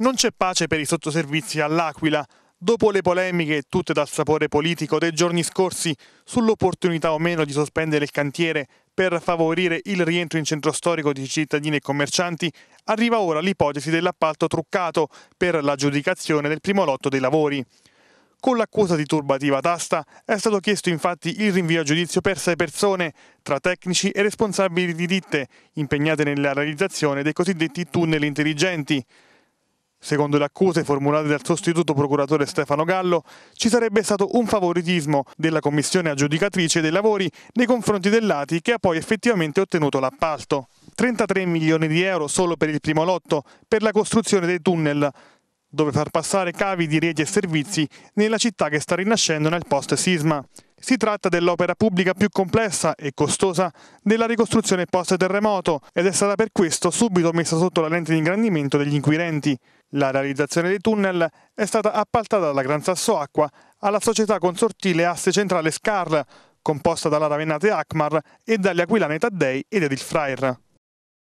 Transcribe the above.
Non c'è pace per i sottoservizi all'Aquila, dopo le polemiche, tutte dal sapore politico dei giorni scorsi, sull'opportunità o meno di sospendere il cantiere per favorire il rientro in centro storico di cittadini e commercianti, arriva ora l'ipotesi dell'appalto truccato per l'aggiudicazione del primo lotto dei lavori. Con l'accusa di turbativa tasta è stato chiesto infatti il rinvio a giudizio per sei persone, tra tecnici e responsabili di ditte, impegnate nella realizzazione dei cosiddetti tunnel intelligenti. Secondo le accuse formulate dal sostituto procuratore Stefano Gallo, ci sarebbe stato un favoritismo della commissione aggiudicatrice dei lavori nei confronti dell'ATI che ha poi effettivamente ottenuto l'appalto. 33 milioni di euro solo per il primo lotto per la costruzione dei tunnel, dove far passare cavi di reti e servizi nella città che sta rinascendo nel post-sisma. Si tratta dell'opera pubblica più complessa e costosa della ricostruzione post-terremoto ed è stata per questo subito messa sotto la lente di ingrandimento degli inquirenti. La realizzazione dei tunnel è stata appaltata dalla Gran Sasso Acqua alla società consortile Asse Centrale Scar, composta dalla Ravennate Acmar e dagli Aquilane Taddei ed Edil Frair.